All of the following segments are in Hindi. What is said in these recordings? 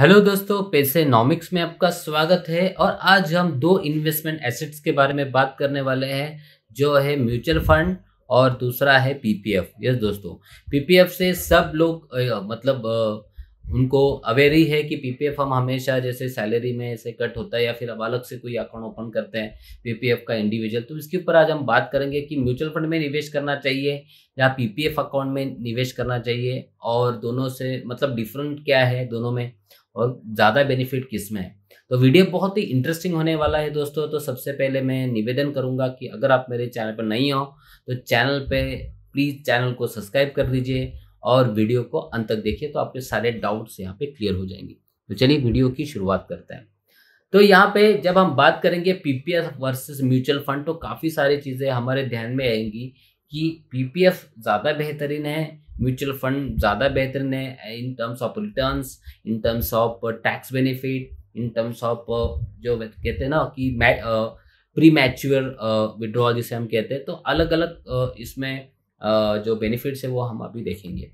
हेलो दोस्तों पैसे नॉमिक्स में आपका स्वागत है और आज हम दो इन्वेस्टमेंट एसेट्स के बारे में बात करने वाले हैं जो है म्यूचुअल फंड और दूसरा है पीपीएफ यस दोस्तों पीपीएफ से सब लोग मतलब उनको अवेयर ही है कि पीपीएफ हम हमेशा जैसे सैलरी में ऐसे कट होता है या फिर अब अलग से कोई अकाउंट ओपन करते हैं पीपीएफ का इंडिविजुअल तो इसके ऊपर आज हम बात करेंगे कि म्यूचुअल फंड में निवेश करना चाहिए या पीपीएफ अकाउंट में निवेश करना चाहिए और दोनों से मतलब डिफरेंट क्या है दोनों में और ज़्यादा बेनिफिट किस में है तो वीडियो बहुत ही इंटरेस्टिंग होने वाला है दोस्तों तो सबसे पहले मैं निवेदन करूंगा कि अगर आप मेरे चैनल पर नहीं हो तो चैनल पर प्लीज़ चैनल को सब्सक्राइब कर दीजिए और वीडियो को अंत तक देखिए तो आपके सारे डाउट्स यहाँ पे क्लियर हो जाएंगे तो चलिए वीडियो की शुरुआत करते हैं तो यहाँ पे जब हम बात करेंगे पीपीएफ वर्सेस म्यूचुअल फंड तो काफ़ी सारी चीज़ें हमारे ध्यान में आएंगी कि पीपीएफ ज़्यादा बेहतरीन है म्यूचुअल फंड ज़्यादा बेहतरीन है in terms of returns in terms of tax benefit in terms of जो कहते हैं ना कि प्री मैच्योर विड्रॉल जिसे हम कहते हैं तो अलग अलग इसमें जो बेनिफिट्स है वो हम अभी देखेंगे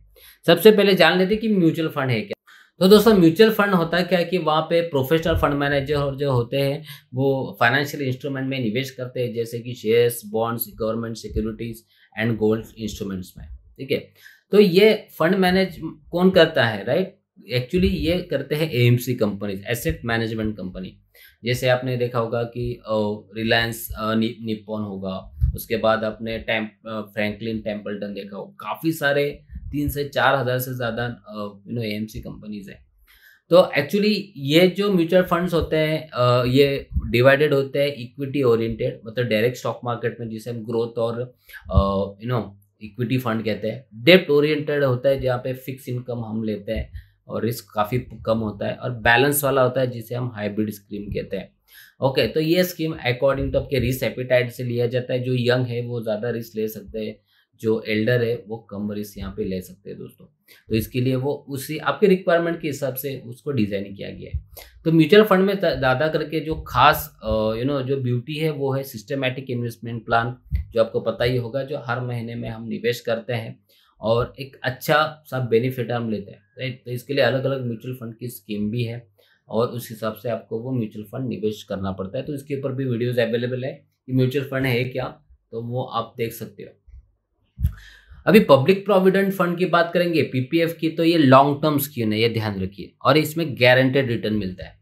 सबसे पहले जान लेते कि म्यूचुअल फंड है क्या तो दोस्तों म्यूचुअल फंड होता है क्या कि वहाँ पे प्रोफेशनल फंड मैनेजर जो होते हैं वो फाइनेंशियल इंस्ट्रूमेंट में निवेश करते हैं जैसे कि shares bonds government securities and gold instruments में ठीक है तो ये फंड मैनेज कौन करता है राइट एक्चुअली ये करते हैं AMC companies asset management company जैसे आपने देखा होगा कि रिलायंस निपॉन होगा उसके बाद आपने टेम्प फ्रैंकलिन टेम्पल्टन देखा हो काफ़ी सारे तीन से चार हज़ार से ज़्यादा यू नो ए कंपनीज हैं तो एक्चुअली ये जो म्यूचुअल फंड्स होते हैं ये डिवाइडेड होते हैं इक्विटी ओरिएंटेड मतलब डायरेक्ट स्टॉक मार्केट में जिसे हम ग्रोथ और यू नो इक्विटी फंड कहते हैं डेप्ट ओरिएंटेड होता है जहाँ पे फिक्स इनकम हम लेते हैं और रिस्क काफ़ी कम होता है और बैलेंस वाला होता है जिसे हम हाइब्रिड स्कीम कहते हैं ओके तो ये स्कीम अकॉर्डिंग टू आपके रिस्क एपिटाइट से लिया जाता है जो यंग है वो ज़्यादा रिस्क ले सकते हैं जो एल्डर है वो कम रिस्क यहाँ पे ले सकते हैं दोस्तों तो इसके लिए वो उसी आपके रिक्वायरमेंट के हिसाब से उसको डिजाइन किया गया है तो म्यूचुअल फंड में ज़्यादा करके जो खास यू नो जो ब्यूटी है वो है सिस्टमेटिक इन्वेस्टमेंट प्लान जो आपको पता ही होगा जो हर महीने में हम निवेश करते हैं और एक अच्छा सा बेनिफिट हम लेते हैं राइट तो इसके लिए अलग अलग म्यूचुअल फंड की स्कीम भी है और उस हिसाब से आपको वो म्यूचुअल फंड निवेश करना पड़ता है तो इसके ऊपर भी वीडियोज़ अवेलेबल है कि म्यूचुअल फंड है क्या तो वो आप देख सकते हो अभी पब्लिक प्रोविडेंट फंड की बात करेंगे पीपीएफ की तो ये लॉन्ग टर्म स्कीम है ये ध्यान रखिए और इसमें गारंटेड रिटर्न मिलता है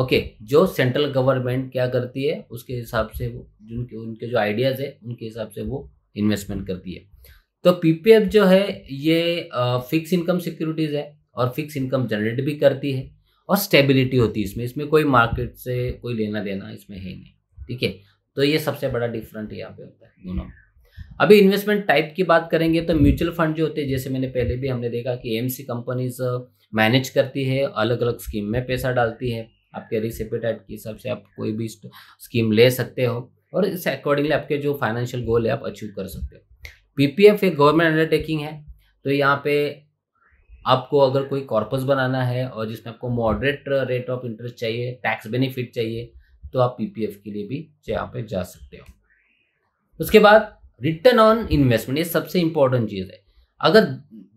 ओके okay, जो सेंट्रल गवर्नमेंट क्या करती है उसके हिसाब से वो जिनके उनके जो आइडियाज़ है उनके हिसाब से वो इन्वेस्टमेंट करती है तो पीपीएफ जो है ये फिक्स इनकम सिक्योरिटीज़ है और फिक्स इनकम जनरेट भी करती है और स्टेबिलिटी होती है इसमें इसमें कोई मार्केट से कोई लेना देना इसमें है नहीं ठीक है तो ये सबसे बड़ा डिफरेंट यहाँ पे होता है दोनों अभी इन्वेस्टमेंट टाइप की बात करेंगे तो म्यूचुअल फंड जो होते हैं जैसे मैंने पहले भी हमने देखा कि एम कंपनीज मैनेज करती है अलग अलग स्कीम में पैसा डालती है आपके रिसिपी टाइप के हिसाब से आप कोई भी स्कीम ले सकते हो और इस अकॉर्डिंगली आपके जो फाइनेंशियल गोल है आप अचीव कर सकते हो पीपीएफ एक गवर्नमेंट अंडरटेकिंग है तो यहाँ पे आपको अगर कोई कॉर्पस बनाना है और जिसमें आपको मॉडरेट रेट ऑफ इंटरेस्ट चाहिए टैक्स बेनिफिट चाहिए तो आप पीपीएफ के लिए भी यहाँ पे जा सकते हो उसके बाद रिटर्न ऑन इन्वेस्टमेंट ये सबसे इंपॉर्टेंट चीज़ है अगर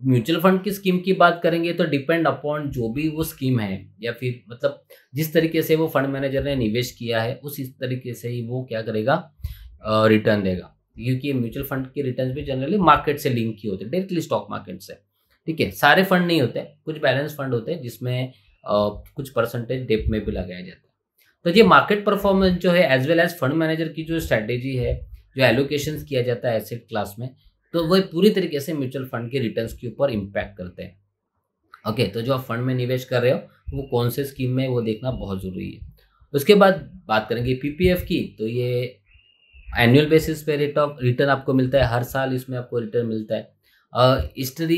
म्यूचुअल फंड की स्कीम की बात करेंगे तो डिपेंड अपॉन जो भी वो स्कीम है या फिर मतलब जिस तरीके से वो फंड मैनेजर ने निवेश किया है उस इस तरीके से ही वो क्या करेगा रिटर्न देगा क्योंकि म्यूचुअल फंड के रिटर्न भी जनरली मार्केट से लिंक ही होते हैं डायरेक्टली स्टॉक मार्केट से ठीक है सारे फंड नहीं होते कुछ बैलेंस फंड होते हैं जिसमें कुछ परसेंटेज डेप में भी लगाया जाता है तो ये मार्केट परफॉर्मेंस जो है as well as fund manager की जो स्ट्रैटेजी है जो एलोकेशन किया जाता है एसेट क्लास में तो वह पूरी तरीके से म्यूचुअल फंड के रिटर्न के ऊपर इम्पैक्ट करते हैं ओके तो जो आप फंड में निवेश कर रहे हो वो कौन से स्कीम में वो देखना बहुत ज़रूरी है उसके बाद बात करेंगे पीपीएफ की तो ये एनुअल बेसिस पे रेट ऑफ रिटर्न आपको मिलता है हर साल इसमें आपको रिटर्न मिलता है हिस्ट्री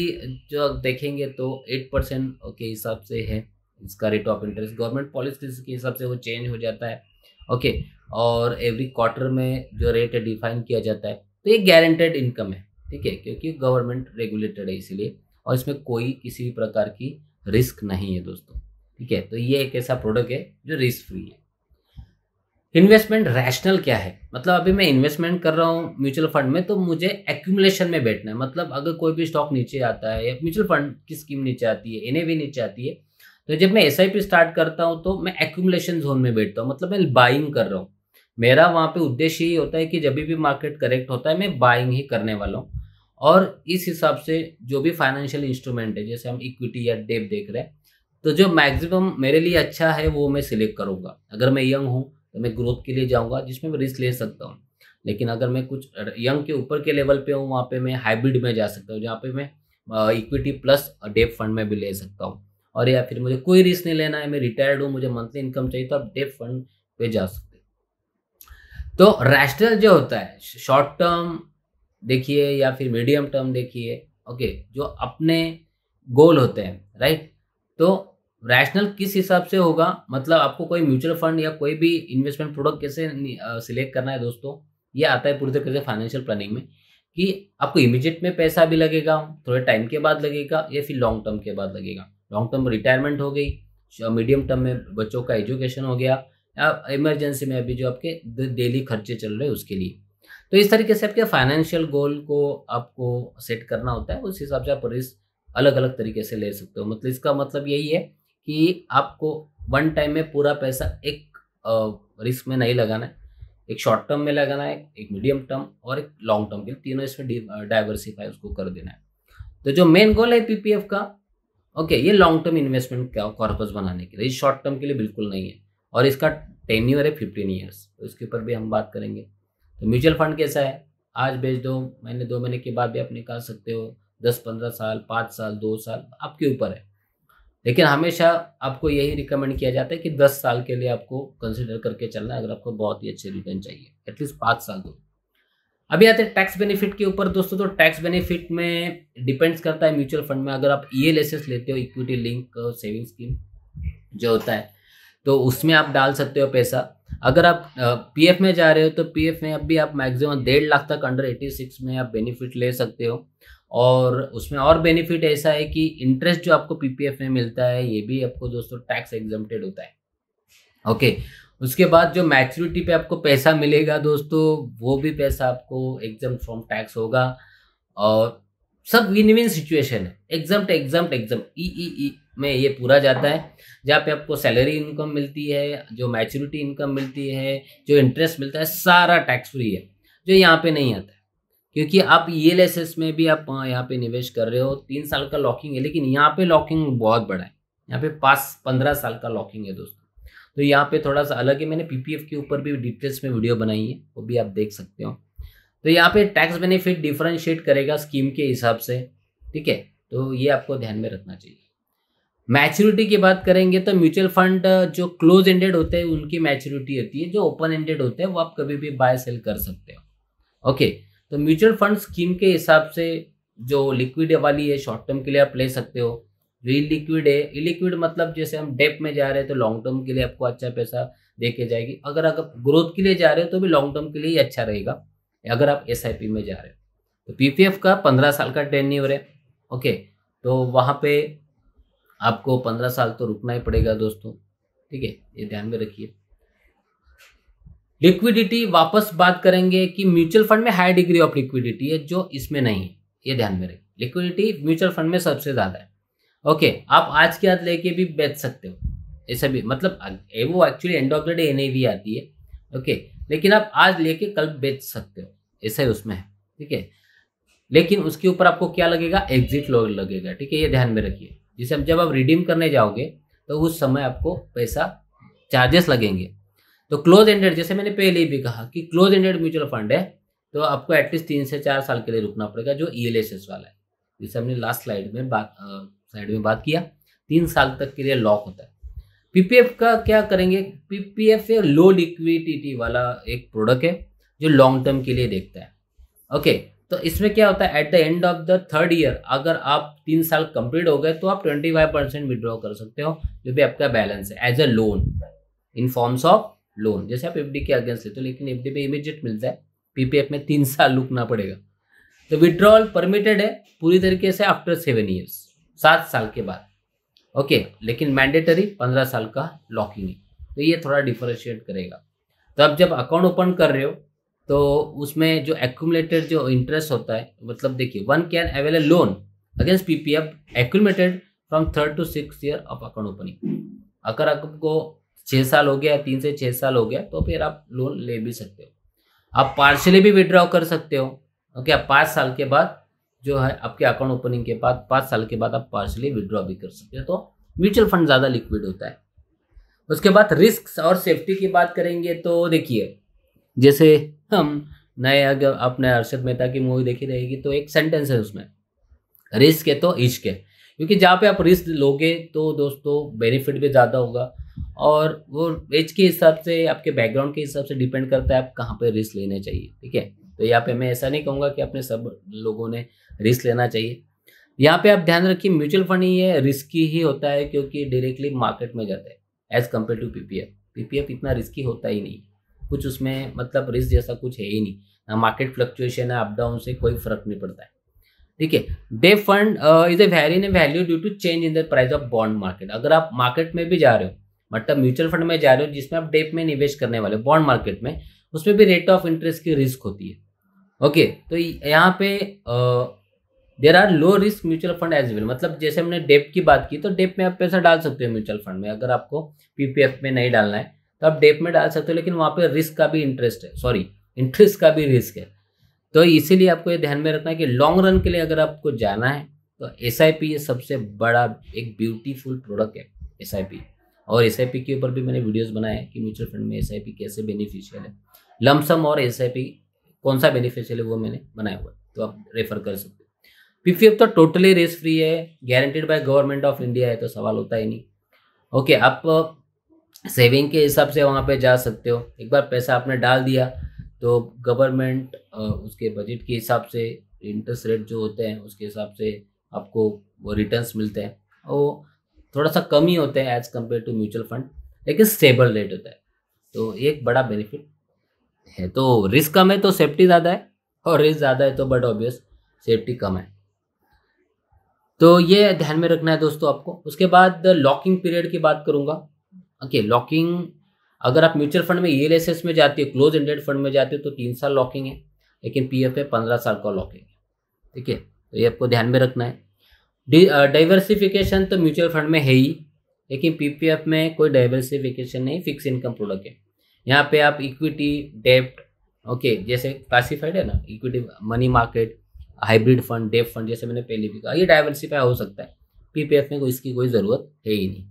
जो देखेंगे तो एट परसेंट के हिसाब से है इसका rate of interest government policies के हिसाब से वो चेंज हो जाता है ओके और एवरी क्वार्टर में जो रेट है डिफाइन किया जाता है तो ये गारंटेड इनकम है ठीक है क्योंकि गवर्नमेंट रेगुलेटेड है इसीलिए और इसमें कोई किसी भी प्रकार की रिस्क नहीं है दोस्तों ठीक है तो ये एक ऐसा प्रोडक्ट है जो रिस्क फ्री है इन्वेस्टमेंट रैशनल क्या है मतलब अभी मैं इन्वेस्टमेंट कर रहा हूँ म्यूचुअल फंड में तो मुझे एक्यूमुलेशन में बैठना है मतलब अगर कोई भी स्टॉक नीचे आता है या म्यूचुअल फंड की स्कीम नीचे आती है एन नीचे आती है तो जब मैं एस स्टार्ट करता हूँ तो मैं एक्यूमुलेशन जोन में बैठता हूँ मतलब मैं बाइंग कर रहा हूँ मेरा वहाँ पे उद्देश्य ही होता है कि जब भी मार्केट करेक्ट होता है मैं बाइंग ही करने वाला हूँ और इस हिसाब से जो भी फाइनेंशियल इंस्ट्रूमेंट है जैसे हम इक्विटी या डेप देख रहे हैं तो जो मैक्सिमम मेरे लिए अच्छा है वो मैं सिलेक्ट करूँगा अगर मैं यंग हूँ तो मैं ग्रोथ के लिए जाऊँगा जिसमें मैं रिस्क ले सकता हूँ लेकिन अगर मैं कुछ यंग के ऊपर के लेवल पे हूँ वहाँ पे मैं हाइब्रिड में जा सकता हूँ जहाँ पे मैं इक्विटी प्लस डेप फंड में भी ले सकता हूँ और या फिर मुझे कोई रिस्क नहीं लेना है मैं रिटायर्ड हूँ मुझे मंथली इनकम चाहिए तो आप डेप फंड पे जा सकते तो रैशनल जो होता है शॉर्ट टर्म देखिए या फिर मीडियम टर्म देखिए ओके जो अपने गोल होते हैं राइट तो रैशनल किस हिसाब से होगा मतलब आपको कोई म्यूचुअल फंड या कोई भी इन्वेस्टमेंट प्रोडक्ट कैसे सिलेक्ट करना है दोस्तों ये आता है पूरी तरीके से फाइनेंशियल प्लानिंग में कि आपको इमिजिएट में पैसा भी लगेगा थोड़े टाइम के बाद लगेगा या फिर लॉन्ग टर्म के बाद लगेगा लॉन्ग टर्म रिटायरमेंट हो गई मीडियम टर्म में बच्चों का एजुकेशन हो गया या इमरजेंसी में अभी जो आपके डेली खर्चे चल रहे हैं उसके लिए तो इस तरीके से आपके फाइनेंशियल गोल को आपको सेट करना होता है उस हिसाब से आप रिस्क अलग अलग तरीके से ले सकते हो मतलब इसका मतलब यही है कि आपको वन टाइम में पूरा पैसा एक रिस्क में नहीं लगाना है एक शॉर्ट टर्म में लगाना है एक मीडियम टर्म और एक लॉन्ग टर्म के लिए तीनों इसमें डाइवर्सिफाई उसको कर देना है तो जो मेन गोल है पीपीएफ का ओके ये लॉन्ग टर्म इन्वेस्टमेंट का कॉर्पस बनाने के लिए शॉर्ट टर्म के लिए बिल्कुल नहीं है और इसका टेन ईयर है फिफ्टीन ईयर्स तो इसके ऊपर भी हम बात करेंगे तो म्यूचुअल फंड कैसा है आज बेच दो महीने दो महीने के बाद भी आप निकाल सकते हो दस पंद्रह साल पाँच साल दो साल आपके ऊपर है लेकिन हमेशा आपको यही रिकमेंड किया जाता है कि दस साल के लिए आपको कंसिडर करके चलना है अगर आपको बहुत ही अच्छे रिटर्न चाहिए एटलीस्ट पाँच साल दो अभी आते हैं टैक्स बेनिफिट के ऊपर दोस्तों तो टैक्स बेनिफिट में डिपेंड्स करता है म्यूचुअल फंड में अगर आप ई e लेते हो इक्विटी लिंक सेविंग स्कीम जो होता है तो उसमें आप डाल सकते हो पैसा अगर आप एफ में जा रहे हो तो एफ में अब भी आप मैक्सिमम डेढ़ लाख तक अंडर एटी सिक्स में आप बेनिफिट ले सकते हो और उसमें और बेनिफिट ऐसा है कि इंटरेस्ट जो आपको पीपीएफ में मिलता है ये भी आपको दोस्तों टैक्स एग्जामेड होता है ओके उसके बाद जो मैच्योरिटी पे आपको पैसा मिलेगा दोस्तों वो भी पैसा आपको एग्जाम फ्रॉम टैक्स होगा और सब विन विन सिचुएशन है exam exam exam E E E में ये पूरा जाता है जहाँ पे आपको सैलरी इनकम मिलती है जो मैच्योरिटी इनकम मिलती है जो इंटरेस्ट मिलता है सारा टैक्स फ्री है जो यहाँ पे नहीं आता क्योंकि आप ई एल एस एस में भी आप हाँ, यहाँ पे निवेश कर रहे हो तीन साल का लॉकिंग है लेकिन यहाँ पे लॉकिंग बहुत बड़ा है यहाँ पे पाँच पंद्रह साल का लॉकिंग है दोस्तों तो यहाँ पे थोड़ा सा अलग है मैंने पीपीएफ के ऊपर भी डिटेल्स में वीडियो बनाई है वो भी आप देख सकते हो तो यहाँ पे टैक्स बेनिफिट डिफ्रेंशिएट करेगा स्कीम के हिसाब से ठीक है तो ये आपको ध्यान में रखना चाहिए मैच्योरिटी की बात करेंगे तो म्यूचुअल फंड जो क्लोज एंडेड होते हैं उनकी मैच्योरिटी होती है जो ओपन एंडेड होते हैं वो आप कभी भी बाय सेल कर सकते हो ओके okay. तो म्यूचुअल फंड स्कीम के हिसाब से जो लिक्विड वाली है शॉर्ट टर्म के लिए आप ले सकते हो जो लिक्विड है इलिक्विड मतलब जैसे हम डेप में जा रहे हैं तो लॉन्ग टर्म के लिए आपको अच्छा पैसा दे के जाएगी अगर आप ग्रोथ के लिए जा रहे हो तो भी लॉन्ग टर्म के लिए ही अच्छा रहेगा अगर आप एस में जा रहे हो तो पी का पंद्रह साल का टेन है ओके तो वहाँ पे आपको पंद्रह साल तो रुकना ही पड़ेगा दोस्तों ठीक है ये ध्यान में रखिए लिक्विडिटी वापस बात करेंगे कि म्यूचुअल फंड में हाई डिग्री ऑफ लिक्विडिटी है जो इसमें नहीं है ये ध्यान में रखिए लिक्विडिटी म्यूचुअल फंड में सबसे ज़्यादा है ओके आप आज के हाथ लेके भी बेच सकते हो ऐसे भी मतलब वो actually end of the day N आती है ओके लेकिन आप आज लेके कल बेच सकते हो ऐसा ही उसमें है ठीक है लेकिन उसके ऊपर आपको क्या लगेगा एग्जिट लॉग लगेगा ठीक है ये ध्यान में रखिए जिसे जब आप रिडीम करने जाओगे तो उस समय आपको पैसा चार्जेस लगेंगे तो क्लोज एंडेड जैसे मैंने पहले भी कहा कि क्लोज एंडेड म्यूचुअल फंड है तो आपको एटलीस्ट तीन से चार साल के लिए रुकना पड़ेगा जो ई e वाला है जिसे हमने लास्ट स्लाइड में बात साइड में बात किया तीन साल तक के लिए लॉक होता है पीपीएफ का क्या करेंगे पीपीएफ लो लिक्विडिटी वाला एक प्रोडक्ट है जो लॉन्ग टर्म के लिए देखता है ओके तो इसमें क्या होता है at the end of the third year अगर आप तीन साल कंप्लीट हो गए तो आप ट्वेंटी फाइव परसेंट विड्रॉ कर सकते हो जो भी आपका बैलेंस है as a loan in forms of loan जैसे आप एफडी के अगेंस्ट लेते हो लेकिन एफडी पे इमीडिएट मिलता है पीपीएफ में तीन साल रुकना पड़ेगा तो विड्रॉल परमिटेड है पूरी तरीके से आफ्टर सेवन ईयर्स सात साल के बाद ओके लेकिन मैंडेटरी पंद्रह साल का लॉकिंग है तो ये थोड़ा डिफ्रेंशिएट करेगा तो अब जब अकाउंट ओपन कर रहे हो तो उसमें जो एक्यूमलेटेड जो इंटरेस्ट होता है मतलब देखिए one can avail a loan against PPF accumulated from third to six year of account opening अगर आपको छः साल हो गया तीन से छः साल हो गया तो फिर आप लोन ले भी सकते हो आप पार्शली भी विड्रॉ कर सकते हो ओके आप पाँच साल के बाद जो है आपके अकाउंट ओपनिंग के बाद पाँच साल के बाद आप पार्शली विड्रॉ भी कर सकते हो तो म्यूचुअल फंड ज़्यादा लिक्विड होता है उसके बाद रिस्क और सेफ्टी की बात करेंगे तो देखिए जैसे हम नए अगर आपने अर्षद मेहता की मूवी देखी रहेगी तो एक सेंटेंस है उसमें रिस्क है तो इश्क है क्योंकि जहाँ पे आप रिस्क लोगे तो दोस्तों बेनिफिट भी ज़्यादा होगा और वो एज के हिसाब से आपके बैकग्राउंड के हिसाब से डिपेंड करता है आप कहाँ पे रिस्क लेने चाहिए ठीक है तो यहाँ पे मैं ऐसा नहीं कहूँगा कि अपने सब लोगों ने रिस्क लेना चाहिए यहाँ पे आप ध्यान रखिए म्यूचुअल फंड ही ये रिस्की ही होता है क्योंकि डायरेक्टली मार्केट में जाता है as compare to P F इतना रिस्की होता ही नहीं कुछ उसमें मतलब रिस्क जैसा कुछ है ही नहीं ना मार्केट फ्लक्चुएशन है अप डाउन से कोई फर्क नहीं पड़ता है ठीक है debt fund is a very in value due to change in the price of bond market अगर आप मार्केट में भी जा रहे हो मतलब म्यूचुअल फंड में जा रहे हो जिसमें आप डेप में निवेश करने वाले बॉन्ड मार्केट में उसमें भी रेट ऑफ इंटरेस्ट की रिस्क होती है ओके तो यहाँ पे there are low risk mutual fund as well मतलब जैसे हमने डेप की बात की तो डेप में आप पैसा डाल सकते हो म्यूचुअल फंड में अगर आपको पीपीएफ में नहीं डालना है तो आप डेप में डाल सकते हो लेकिन वहाँ पे रिस्क का भी इंटरेस्ट है सॉरी इंटरेस्ट का भी रिस्क है तो इसीलिए आपको ये ध्यान में रखना है कि लॉन्ग रन के लिए अगर आपको जाना है तो एस सबसे बड़ा एक ब्यूटीफुल प्रोडक्ट है एस और एस के ऊपर भी मैंने वीडियोज़ बनाए हैं कि म्यूचुअल फंड में एस कैसे बेनिफिशियल है लमसम और एस कौन सा बेनिफिशियल है वो मैंने बनाया हुआ तो आप रेफर कर सकते हो एफ तो टोटली रेस फ्री है guaranteed by government of India है तो सवाल होता ही नहीं ओके आप सेविंग के हिसाब से वहाँ पे जा सकते हो एक बार पैसा आपने डाल दिया तो गवर्नमेंट उसके बजट के हिसाब से इंटरेस्ट रेट जो होते हैं उसके हिसाब से आपको वो रिटर्न्स मिलते हैं और थोड़ा सा कम ही होता है as compare to mutual fund लेकिन स्टेबल रेट होता है तो ये एक बड़ा बेनिफिट है तो रिस्क कम है तो सेफ्टी ज़्यादा है और रिस्क ज़्यादा है तो बट ऑब्वियस सेफ्टी कम है तो ये ध्यान में रखना है दोस्तों आपको उसके बाद लॉकिंग पीरियड की बात करूंगा ओके लॉकिंग अगर आप म्यूचुअल फंड में एल e एस में जाते हो क्लोज इंडेड फंड में जाते हो तो तीन साल लॉकिंग है लेकिन पी एफ है पंद्रह साल का लॉकिंग है ठीक है तो ये आपको ध्यान में रखना है डाइवर्सिफिकेशन तो म्यूचुअल फंड में है ही लेकिन पीपीएफ में कोई डाइवर्सिफिकेशन नहीं फिक्स इनकम प्रोडक्ट है यहाँ पे आप इक्विटी डेप्ट ओके जैसे क्लासिफाइड है ना equity money market hybrid fund debt fund जैसे मैंने पहले भी कहा ये डाइवर्सिफाई हो सकता है पीपीएफ में कोई इसकी कोई ज़रूरत है ही नहीं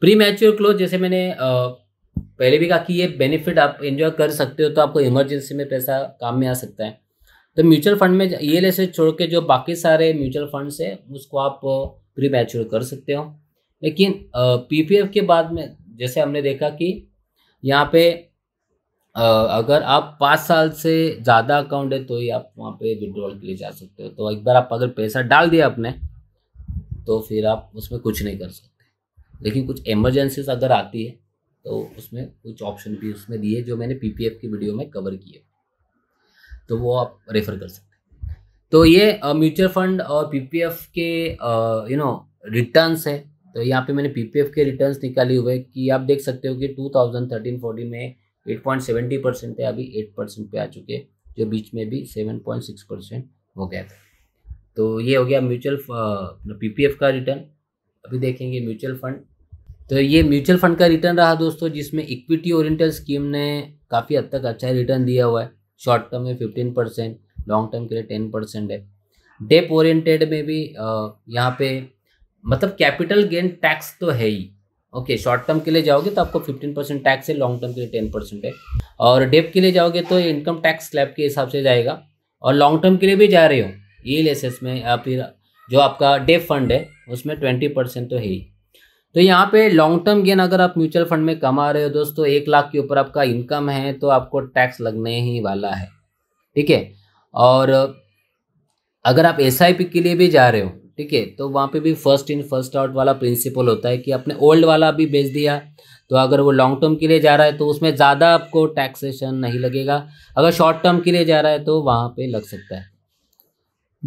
प्री मैच्योर क्लोज जैसे मैंने पहले भी कहा कि ये बेनिफिट आप एंजॉय कर सकते हो तो आपको इमरजेंसी में पैसा काम में आ सकता है तो म्यूचुअल फंड में ई एल छोड़ के जो बाकी सारे म्यूचुअल फंड है उसको आप प्री मैच्योर कर सकते हो लेकिन पी पी एफ के बाद में जैसे हमने देखा कि यहाँ पे अगर आप पाँच साल से ज़्यादा अकाउंट है तो ही आप वहाँ पे विड्रॉल के लिए जा सकते हो तो एक बार आप अगर पैसा डाल दिया आपने तो फिर आप उसमें कुछ नहीं कर सकते लेकिन कुछ एमरजेंसीज अगर आती है तो उसमें कुछ ऑप्शन भी उसमें दिए जो मैंने पीपीएफ की वीडियो में कवर किए तो वो आप रेफर कर सकते हैं तो ये म्यूचुअल uh, फंड और पीपीएफ के यू नो रिटर्न्स है तो यहाँ पे मैंने पीपीएफ के रिटर्न्स निकाले हुए कि आप देख सकते हो कि 2013-14 में 8.70 परसेंट है अभी 8 परसेंट पे आ चुके हैं जो बीच में भी 7.6 परसेंट हो गया था तो ये हो गया uh, म्यूचुअल मतलब पीपीएफ का रिटर्न अभी देखेंगे म्यूचुअल फंड तो ये म्यूचुअल फंड का रिटर्न रहा दोस्तों जिसमें इक्विटी ओरिएंटल स्कीम ने काफ़ी हद तक अच्छा रिटर्न दिया हुआ है शॉर्ट टर्म में फिफ्टीन परसेंट लॉन्ग टर्म के लिए टेन परसेंट है डेप ओरिएंटेड में भी यहाँ पे मतलब कैपिटल गेन टैक्स तो है ही ओके शॉर्ट टर्म के लिए जाओगे तो आपको फिफ्टीन परसेंट टैक्स है लॉन्ग टर्म के लिए टेन परसेंट है और डेप के लिए जाओगे तो इनकम टैक्स स्लैब के हिसाब से जाएगा और लॉन्ग टर्म के लिए भी जा रहे हो ई एल में या फिर जो आपका डेप फंड है उसमें ट्वेंटी परसेंट तो है ही तो यहाँ पे लॉन्ग टर्म गेन अगर आप म्यूचुअल फंड में कमा रहे हो दोस्तों एक लाख के ऊपर आपका इनकम है तो आपको टैक्स लगने ही वाला है ठीक है और अगर आप एस के लिए भी जा रहे हो ठीक है तो वहाँ पे भी फर्स्ट इन फर्स्ट आउट वाला प्रिंसिपल होता है कि आपने ओल्ड वाला भी बेच दिया तो अगर वो लॉन्ग टर्म के लिए जा रहा है तो उसमें ज़्यादा आपको टैक्सेशन नहीं लगेगा अगर शॉर्ट टर्म के लिए जा रहा है तो वहाँ पे लग सकता है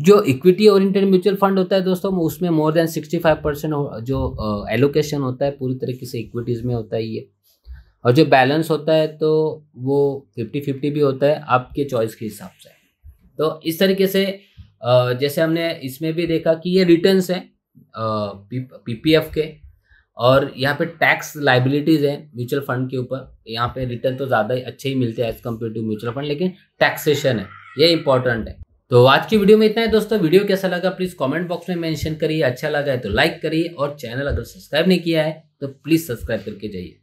जो इक्विटी ओरिएंटेड म्यूचुअल फंड होता है दोस्तों उसमें more than sixty five percent जो एलोकेशन होता है पूरी तरीके से इक्विटीज़ में होता है ये और जो बैलेंस होता है तो वो फिफ्टी फिफ्टी भी होता है आपके चॉइस के हिसाब से तो इस तरीके से जैसे हमने इसमें भी देखा कि ये रिटर्न है पी पी एफ के और यहाँ पे टैक्स लाइबिलिटीज़ हैं म्यूचुअल फंड के ऊपर यहाँ पे रिटर्न तो ज़्यादा अच्छे ही मिलते हैं as compare to mutual fund लेकिन टैक्सेशन है ये इंपॉर्टेंट है तो आज की वीडियो में इतना है दोस्तों वीडियो कैसा लगा प्लीज कमेंट बॉक्स में मेंशन करिए अच्छा लगा है तो लाइक करिए और चैनल अगर सब्सक्राइब नहीं किया है तो प्लीज सब्सक्राइब करके जाइए